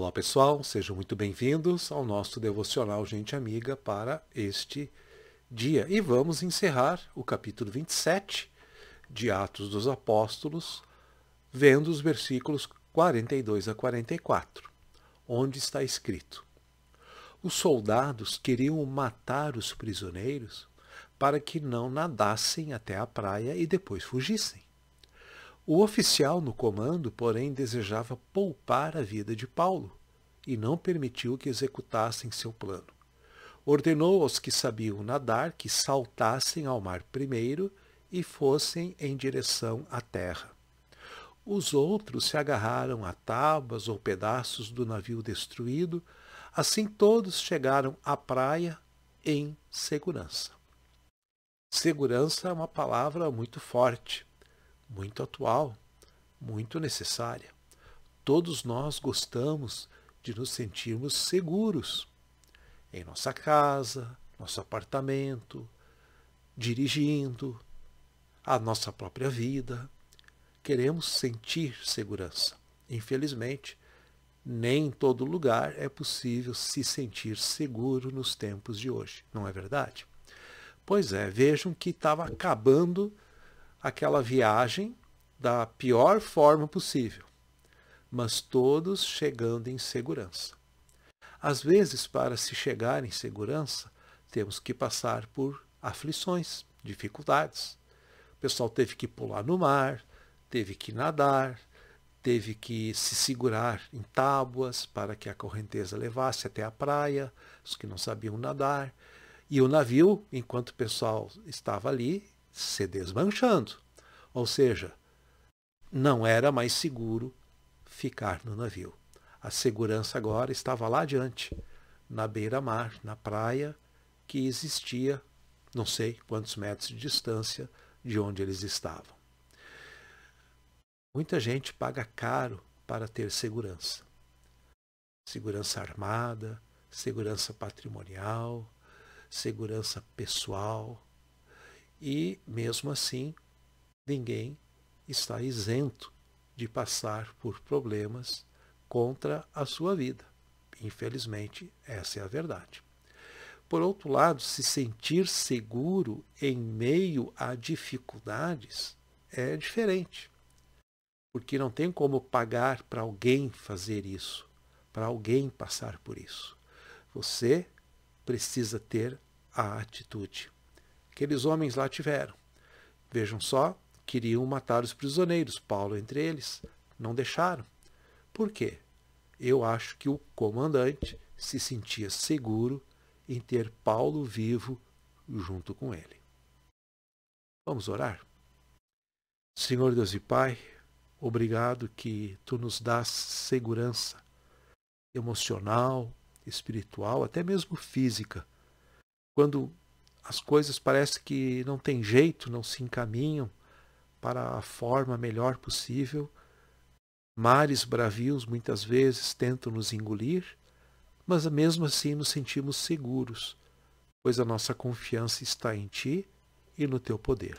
Olá pessoal, sejam muito bem-vindos ao nosso devocional Gente Amiga para este dia. E vamos encerrar o capítulo 27 de Atos dos Apóstolos, vendo os versículos 42 a 44, onde está escrito: Os soldados queriam matar os prisioneiros para que não nadassem até a praia e depois fugissem. O oficial no comando, porém, desejava poupar a vida de Paulo e não permitiu que executassem seu plano. Ordenou aos que sabiam nadar que saltassem ao mar primeiro e fossem em direção à terra. Os outros se agarraram a tábuas ou pedaços do navio destruído, assim todos chegaram à praia em segurança. Segurança é uma palavra muito forte, muito atual, muito necessária. Todos nós gostamos de nos sentirmos seguros em nossa casa, nosso apartamento, dirigindo, a nossa própria vida. Queremos sentir segurança. Infelizmente, nem em todo lugar é possível se sentir seguro nos tempos de hoje, não é verdade? Pois é, vejam que estava acabando aquela viagem da pior forma possível, mas todos chegando em segurança. Às vezes, para se chegar em segurança, temos que passar por aflições, dificuldades. O pessoal teve que pular no mar, teve que nadar, teve que se segurar em tábuas para que a correnteza levasse até a praia, os que não sabiam nadar. E o navio, enquanto o pessoal estava ali, se desmanchando. Ou seja, não era mais seguro ficar no navio. A segurança agora estava lá adiante, na beira-mar, na praia que existia não sei quantos metros de distância de onde eles estavam. Muita gente paga caro para ter segurança. Segurança armada, segurança patrimonial, segurança pessoal, e, mesmo assim, ninguém está isento de passar por problemas contra a sua vida. Infelizmente, essa é a verdade. Por outro lado, se sentir seguro em meio a dificuldades é diferente. Porque não tem como pagar para alguém fazer isso, para alguém passar por isso. Você precisa ter a atitude aqueles homens lá tiveram. Vejam só, queriam matar os prisioneiros, Paulo entre eles, não deixaram. Por quê? Eu acho que o comandante se sentia seguro em ter Paulo vivo junto com ele. Vamos orar? Senhor Deus e Pai, obrigado que tu nos dás segurança emocional, espiritual, até mesmo física. Quando as coisas parece que não tem jeito, não se encaminham para a forma melhor possível. Mares bravios muitas vezes tentam nos engolir, mas mesmo assim nos sentimos seguros, pois a nossa confiança está em Ti e no Teu poder.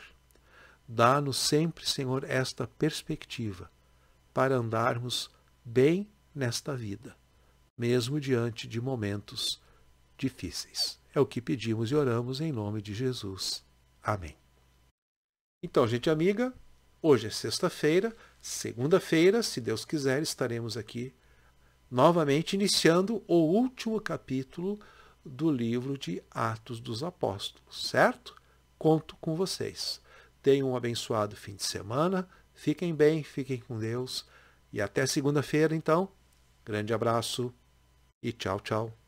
Dá-nos sempre, Senhor, esta perspectiva para andarmos bem nesta vida, mesmo diante de momentos difíceis. É o que pedimos e oramos em nome de Jesus. Amém. Então, gente amiga, hoje é sexta-feira. Segunda-feira, se Deus quiser, estaremos aqui novamente iniciando o último capítulo do livro de Atos dos Apóstolos, certo? Conto com vocês. Tenham um abençoado fim de semana. Fiquem bem, fiquem com Deus. E até segunda-feira, então. Grande abraço e tchau, tchau.